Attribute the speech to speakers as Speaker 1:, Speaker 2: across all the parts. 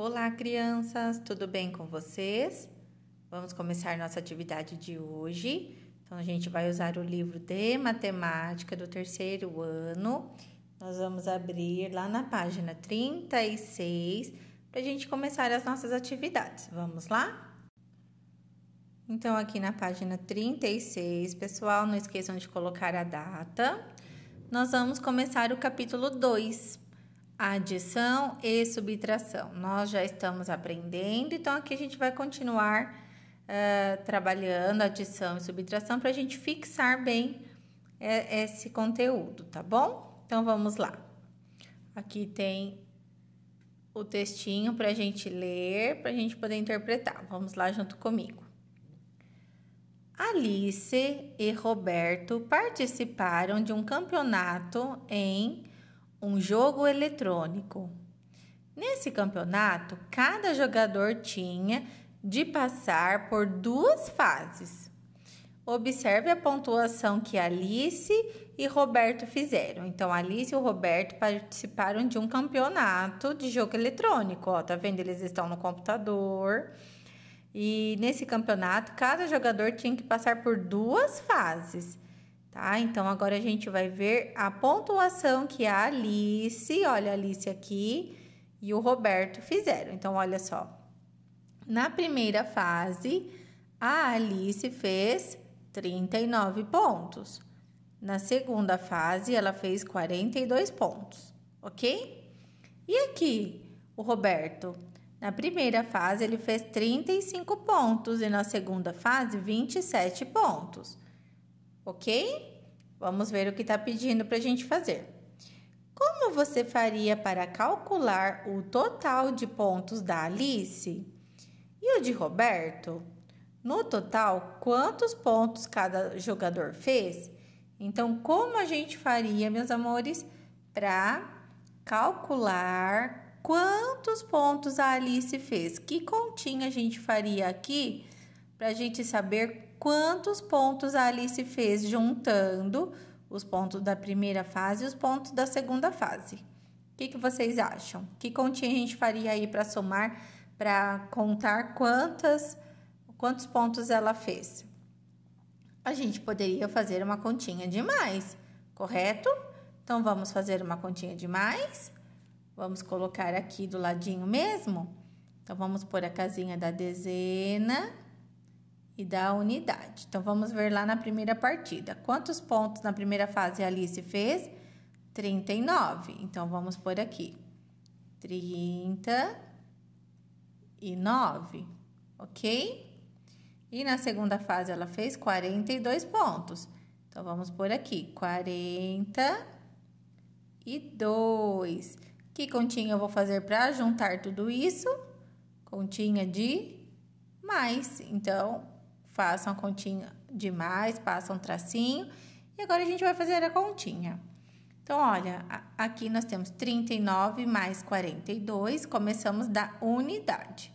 Speaker 1: Olá, crianças, tudo bem com vocês? Vamos começar nossa atividade de hoje. Então, a gente vai usar o livro de matemática do terceiro ano. Nós vamos abrir lá na página 36 para a gente começar as nossas atividades. Vamos lá? Então, aqui na página 36, pessoal, não esqueçam de colocar a data. Nós vamos começar o capítulo 2 adição e subtração. Nós já estamos aprendendo, então aqui a gente vai continuar uh, trabalhando adição e subtração para a gente fixar bem é, esse conteúdo, tá bom? Então vamos lá. Aqui tem o textinho para a gente ler, para a gente poder interpretar. Vamos lá junto comigo. Alice e Roberto participaram de um campeonato em um jogo eletrônico. Nesse campeonato, cada jogador tinha de passar por duas fases. Observe a pontuação que Alice e Roberto fizeram. Então, Alice e o Roberto participaram de um campeonato de jogo eletrônico. Ó, tá vendo? Eles estão no computador. E nesse campeonato, cada jogador tinha que passar por duas fases tá? Então, agora a gente vai ver a pontuação que a Alice, olha a Alice aqui, e o Roberto fizeram. Então, olha só. Na primeira fase, a Alice fez 39 pontos. Na segunda fase, ela fez 42 pontos, ok? E aqui, o Roberto, na primeira fase, ele fez 35 pontos e na segunda fase, 27 pontos ok? Vamos ver o que está pedindo para a gente fazer. Como você faria para calcular o total de pontos da Alice e o de Roberto? No total, quantos pontos cada jogador fez? Então, como a gente faria, meus amores, para calcular quantos pontos a Alice fez? Que continha a gente faria aqui? para a gente saber quantos pontos a Alice fez juntando os pontos da primeira fase e os pontos da segunda fase. O que, que vocês acham? Que continha a gente faria aí para somar, para contar quantas, quantos pontos ela fez? A gente poderia fazer uma continha de mais, correto? Então, vamos fazer uma continha de mais. Vamos colocar aqui do ladinho mesmo. Então, vamos pôr a casinha da dezena e da unidade. Então, vamos ver lá na primeira partida. Quantos pontos na primeira fase a Alice fez? 39. Então, vamos por aqui. 39, ok? E na segunda fase ela fez 42 pontos. Então, vamos por aqui. 42. Que continha eu vou fazer para juntar tudo isso? Continha de mais. Então, façam a continha de mais, passam um tracinho. E agora a gente vai fazer a continha. Então, olha, aqui nós temos 39 mais 42, começamos da unidade.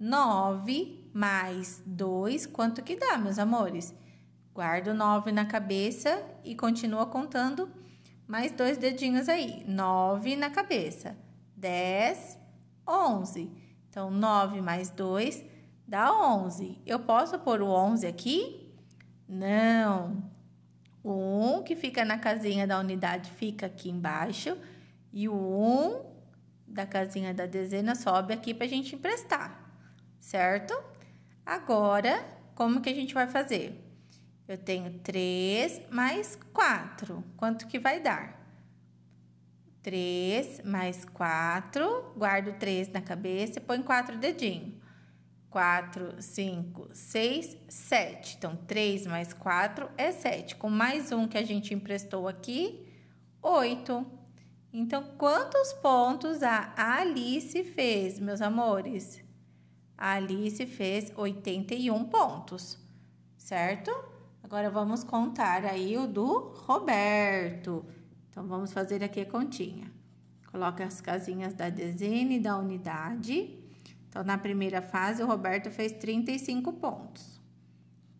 Speaker 1: 9 mais 2, quanto que dá, meus amores? Guardo 9 na cabeça e continua contando mais dois dedinhos aí. 9 na cabeça, 10, 11. Então, 9 mais 2, dá 11. Eu posso pôr o 11 aqui? Não. O 1 que fica na casinha da unidade fica aqui embaixo e o 1 da casinha da dezena sobe aqui para a gente emprestar, certo? Agora, como que a gente vai fazer? Eu tenho 3 mais 4. Quanto que vai dar? 3 mais 4. Guardo 3 na cabeça e põe 4 dedinhos. 4, 5, 6, 7. Então, 3 mais 4 é 7. Com mais um que a gente emprestou aqui, 8. Então, quantos pontos a Alice fez, meus amores? A Alice fez 81 pontos, certo? Agora, vamos contar aí o do Roberto. Então, vamos fazer aqui a continha. Coloca as casinhas da dezena e da unidade então, na primeira fase, o Roberto fez 35 pontos.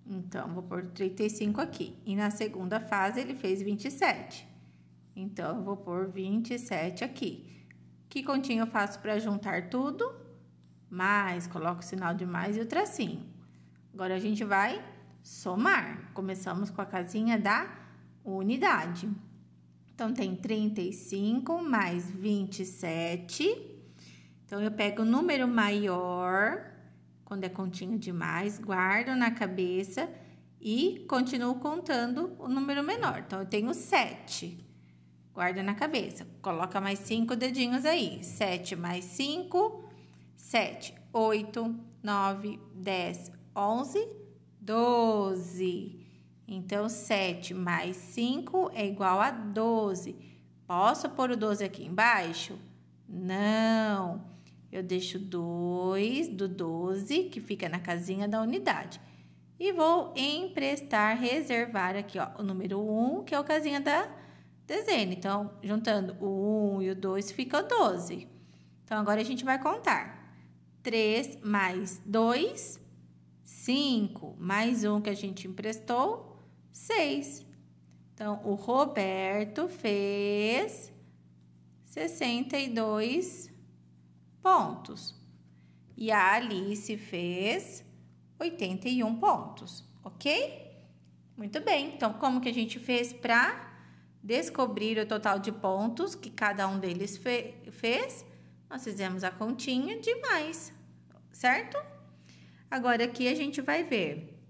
Speaker 1: Então, vou pôr 35 aqui. E na segunda fase, ele fez 27. Então, eu vou pôr 27 aqui. Que continha eu faço para juntar tudo? Mais, coloco o sinal de mais e o tracinho. Agora, a gente vai somar. Começamos com a casinha da unidade. Então, tem 35 mais 27 então, eu pego o número maior, quando é continho demais, guardo na cabeça e continuo contando o número menor. Então, eu tenho 7. Guarda na cabeça. Coloca mais cinco dedinhos aí. 7 mais 5, 7, 8, 9, 10, 11, 12. Então, 7 mais 5 é igual a 12. Posso pôr o 12 aqui embaixo? Não eu deixo 2 do 12, que fica na casinha da unidade. E vou emprestar, reservar aqui, ó, o número 1, um, que é o casinha da dezena. Então, juntando o 1 um e o 2, fica 12. Então, agora a gente vai contar. 3 mais 2, 5, mais 1 um que a gente emprestou, 6. Então, o Roberto fez 62 pontos. E a Alice fez 81 pontos, ok? Muito bem, então como que a gente fez para descobrir o total de pontos que cada um deles fe fez? Nós fizemos a continha de mais, certo? Agora aqui a gente vai ver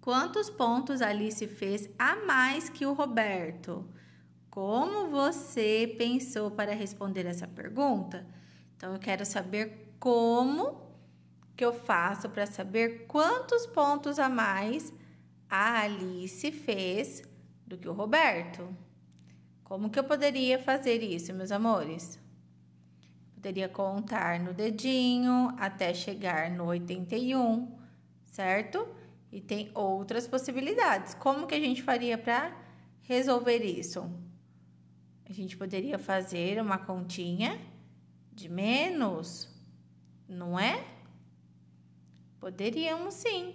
Speaker 1: quantos pontos Alice fez a mais que o Roberto. Como você pensou para responder essa pergunta? Então, eu quero saber como que eu faço para saber quantos pontos a mais a Alice fez do que o Roberto. Como que eu poderia fazer isso, meus amores? Poderia contar no dedinho até chegar no 81, certo? E tem outras possibilidades. Como que a gente faria para resolver isso? A gente poderia fazer uma continha de menos, não é? Poderíamos sim.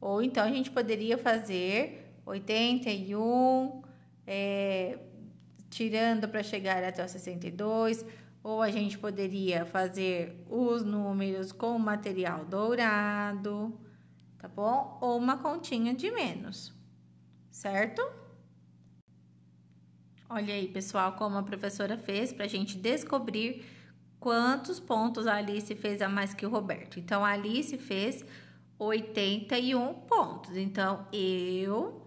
Speaker 1: Ou então a gente poderia fazer 81, é, tirando para chegar até o 62, ou a gente poderia fazer os números com material dourado, tá bom? Ou uma continha de menos, certo? Olha aí, pessoal, como a professora fez para a gente descobrir quantos pontos a Alice fez a mais que o Roberto. Então, a Alice fez 81 pontos. Então, eu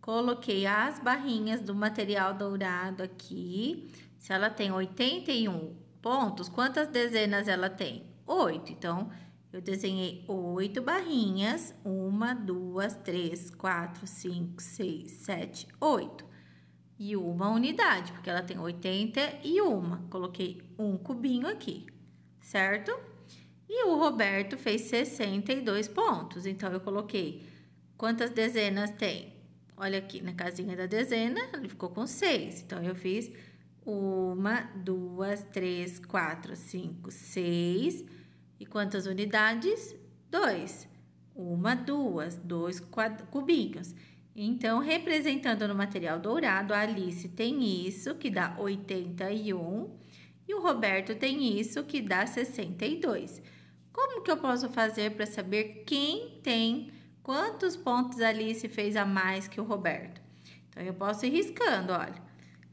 Speaker 1: coloquei as barrinhas do material dourado aqui. Se ela tem 81 pontos, quantas dezenas ela tem? 8. Então, eu desenhei oito barrinhas. Uma, duas, três, quatro, cinco, seis, sete, oito e uma unidade, porque ela tem 81. Coloquei um cubinho aqui, certo? E o Roberto fez 62 pontos. Então, eu coloquei quantas dezenas tem? Olha aqui na casinha da dezena, ele ficou com 6. Então, eu fiz uma, duas, três, quatro, cinco, seis. E quantas unidades? Dois. Uma, duas, dois cubinhos. Então, representando no material dourado, a Alice tem isso, que dá 81, e o Roberto tem isso, que dá 62. Como que eu posso fazer para saber quem tem quantos pontos a Alice fez a mais que o Roberto? Então, eu posso ir riscando, olha.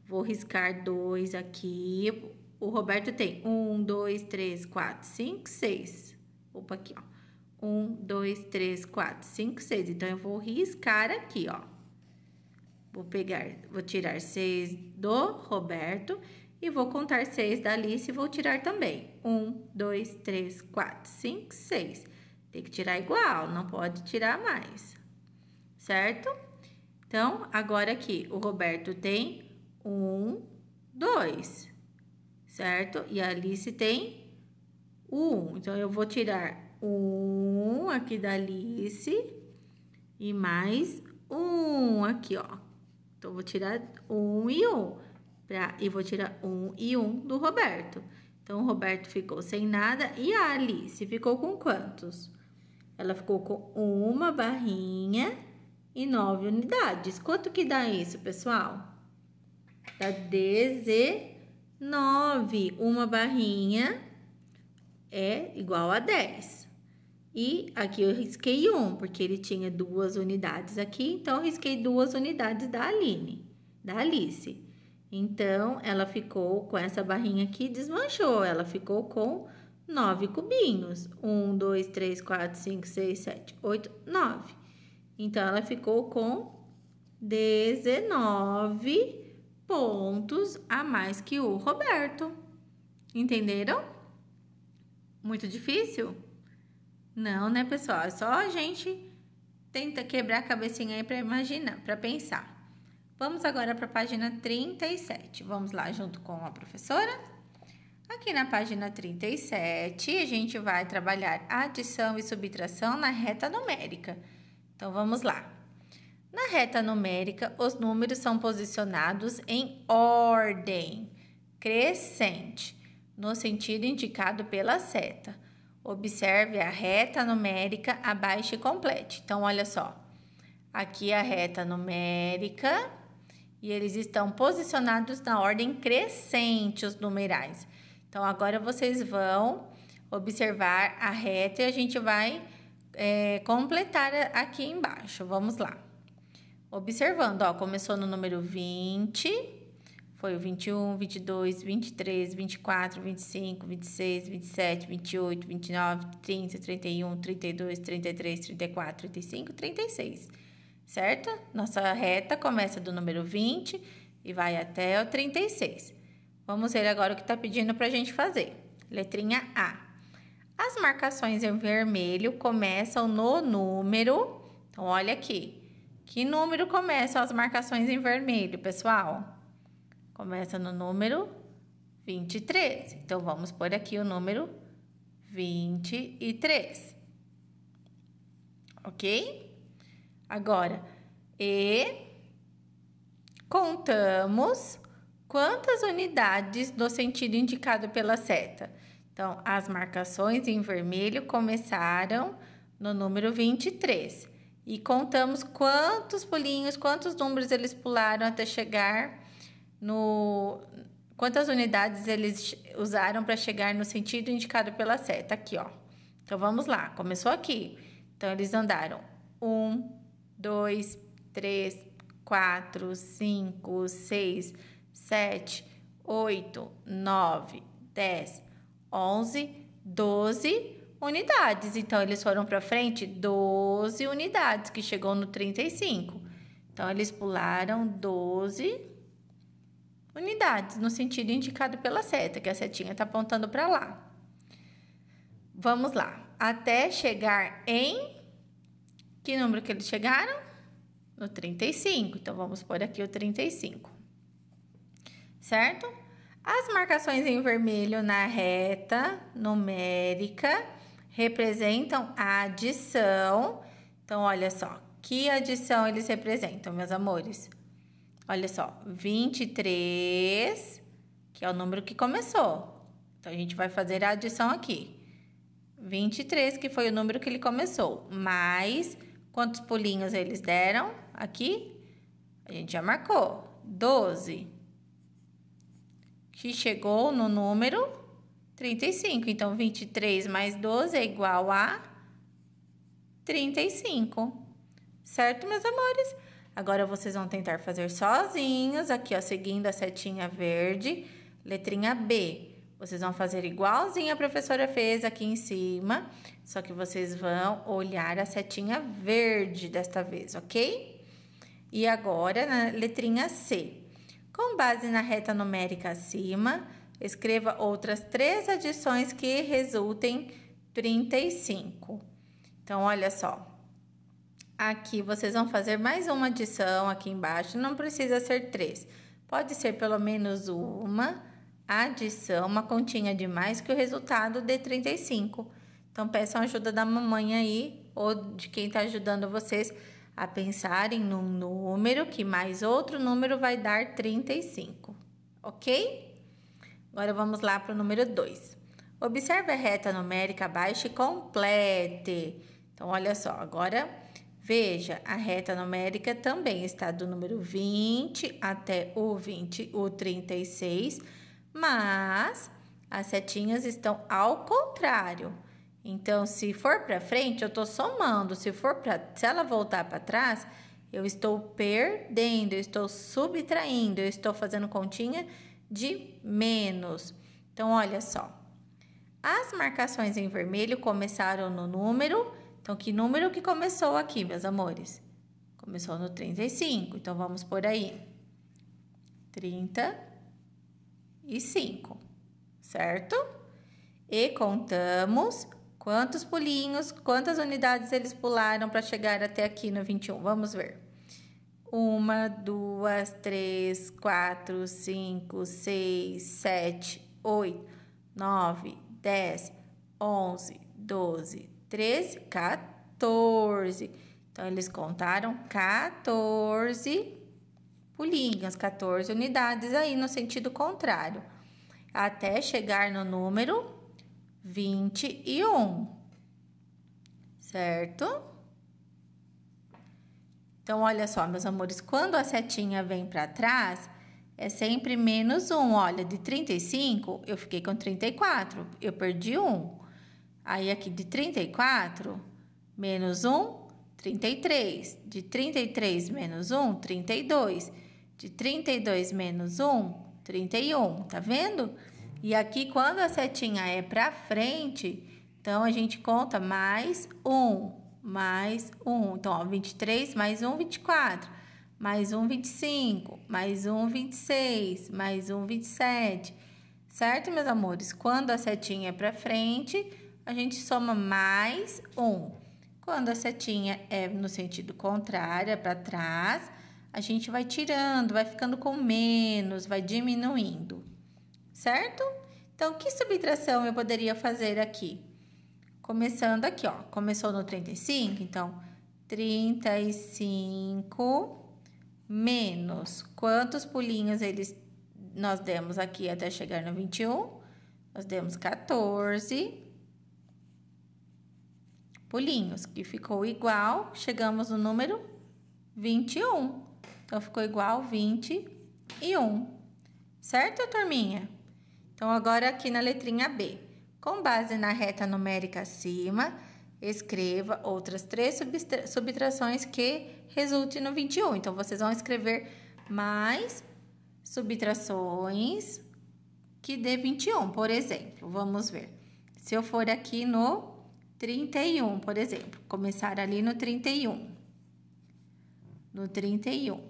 Speaker 1: Vou riscar dois aqui. O Roberto tem um, dois, três, quatro, cinco, seis. Opa, aqui, ó. Um, dois, três, quatro, cinco, seis. Então, eu vou riscar aqui, ó. Vou pegar, vou tirar seis do Roberto e vou contar seis da Alice e vou tirar também. Um, dois, três, quatro, cinco, seis. Tem que tirar igual, não pode tirar mais, certo? Então, agora aqui, o Roberto tem um, dois, certo? E a Alice tem um. Então, eu vou tirar um aqui da Alice e mais um aqui, ó. Então, vou tirar um e um. Pra, e vou tirar um e um do Roberto. Então, o Roberto ficou sem nada. E a Alice ficou com quantos? Ela ficou com uma barrinha e nove unidades. Quanto que dá isso, pessoal? Dá 19. Uma barrinha é igual a 10. E aqui eu risquei um, porque ele tinha duas unidades aqui, então eu risquei duas unidades da Aline, da Alice. Então, ela ficou com essa barrinha aqui, desmanchou, ela ficou com nove cubinhos. Um, dois, três, quatro, cinco, seis, sete, oito, nove. Então, ela ficou com 19 pontos a mais que o Roberto. Entenderam? Muito difícil? Não, né, pessoal? É só a gente tenta quebrar a cabecinha aí para imaginar, para pensar. Vamos agora para a página 37. Vamos lá junto com a professora? Aqui na página 37, a gente vai trabalhar adição e subtração na reta numérica. Então vamos lá. Na reta numérica, os números são posicionados em ordem crescente, no sentido indicado pela seta Observe a reta numérica abaixo e complete. Então, olha só. Aqui a reta numérica e eles estão posicionados na ordem crescente, os numerais. Então, agora vocês vão observar a reta e a gente vai é, completar aqui embaixo. Vamos lá. Observando, ó, começou no número 20, foi o 21, 22, 23, 24, 25, 26, 27, 28, 29, 30, 31, 32, 33, 34, 35, 36. Certo? Nossa reta começa do número 20 e vai até o 36. Vamos ver agora o que está pedindo para a gente fazer. Letrinha A. As marcações em vermelho começam no número. Então, olha aqui. Que número começam as marcações em vermelho, pessoal? começa no número 23. Então, vamos por aqui o número 23. Ok? Agora, e contamos quantas unidades do sentido indicado pela seta. Então, as marcações em vermelho começaram no número 23. E contamos quantos pulinhos, quantos números eles pularam até chegar no quantas unidades eles usaram para chegar no sentido indicado pela seta aqui, ó. Então vamos lá, começou aqui. Então eles andaram 1 2 3 4 5 6 7 8 9 10 11 12 unidades. Então eles foram para frente 12 unidades que chegou no 35. Então eles pularam 12 unidades, no sentido indicado pela seta, que a setinha está apontando para lá. Vamos lá, até chegar em. Que número que eles chegaram? No 35. Então, vamos por aqui o 35. Certo? As marcações em vermelho na reta numérica representam a adição. Então, olha só, que adição eles representam, meus amores? Olha só, 23, que é o número que começou. Então, a gente vai fazer a adição aqui. 23, que foi o número que ele começou, mais quantos pulinhos eles deram aqui? A gente já marcou. 12, que chegou no número 35. Então, 23 mais 12 é igual a 35. Certo, meus amores? Certo. Agora vocês vão tentar fazer sozinhos, aqui ó, seguindo a setinha verde, letrinha B. Vocês vão fazer igualzinho a professora fez aqui em cima, só que vocês vão olhar a setinha verde desta vez, ok? E agora na letrinha C. Com base na reta numérica acima, escreva outras três adições que resultem 35. Então, olha só, Aqui vocês vão fazer mais uma adição aqui embaixo, não precisa ser três. Pode ser pelo menos uma adição, uma continha de mais que o resultado dê 35. Então peçam ajuda da mamãe aí ou de quem está ajudando vocês a pensarem num número que mais outro número vai dar 35, ok? Agora vamos lá para o número 2. Observe a reta numérica abaixo e complete. Então, olha só, agora Veja, a reta numérica também está do número 20 até o 20, o 36, mas as setinhas estão ao contrário. Então, se for para frente, eu estou somando. Se for para, se ela voltar para trás, eu estou perdendo, eu estou subtraindo, eu estou fazendo continha de menos. Então, olha só. As marcações em vermelho começaram no número então, que número que começou aqui, meus amores? Começou no 35. Então, vamos por aí. 35, certo? E contamos quantos pulinhos, quantas unidades eles pularam para chegar até aqui no 21. Vamos ver. Uma, duas, três, quatro, cinco, seis, sete, oito, nove, dez, onze, doze, 13, 14. Então, eles contaram 14 pulinhas, 14 unidades aí no sentido contrário, até chegar no número 21, certo? Então, olha só, meus amores, quando a setinha vem para trás, é sempre menos um. Olha, de 35, eu fiquei com 34, eu perdi um. Aí aqui de 34, menos 1, 33. De 33 menos 1, 32. De 32 menos 1, 31. Tá vendo? E aqui, quando a setinha é para frente, então a gente conta mais 1, mais 1. Então, ó, 23 mais 1, 24. Mais 1, 25. Mais 1, 26. Mais 1, 27. Certo, meus amores? Quando a setinha é para frente, a gente soma mais um. Quando a setinha é no sentido contrário, é para trás, a gente vai tirando, vai ficando com menos, vai diminuindo, certo? Então, que subtração eu poderia fazer aqui? Começando aqui, ó. Começou no 35, então 35 menos quantos pulinhos eles nós demos aqui até chegar no 21? Nós demos 14 pulinhos, que ficou igual, chegamos no número 21. Então, ficou igual 21, certo, turminha? Então, agora aqui na letrinha B. Com base na reta numérica acima, escreva outras três subtrações que resulte no 21. Então, vocês vão escrever mais subtrações que dê 21, por exemplo. Vamos ver. Se eu for aqui no 31, por exemplo. Começar ali no 31. No 31.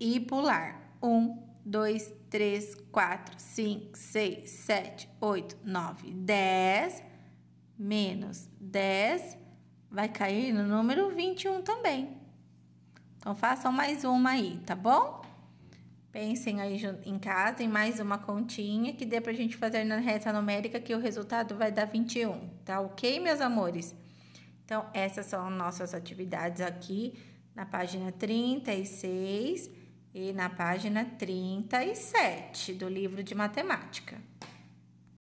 Speaker 1: E pular. 1, 2, 3, 4, 5, 6, 7, 8, 9, 10. Menos 10 vai cair no número 21 também. Então, façam mais uma aí, tá bom? Pensem aí em casa em mais uma continha que dê para a gente fazer na reta numérica que o resultado vai dar 21, tá ok, meus amores? Então, essas são nossas atividades aqui na página 36 e na página 37 do livro de matemática.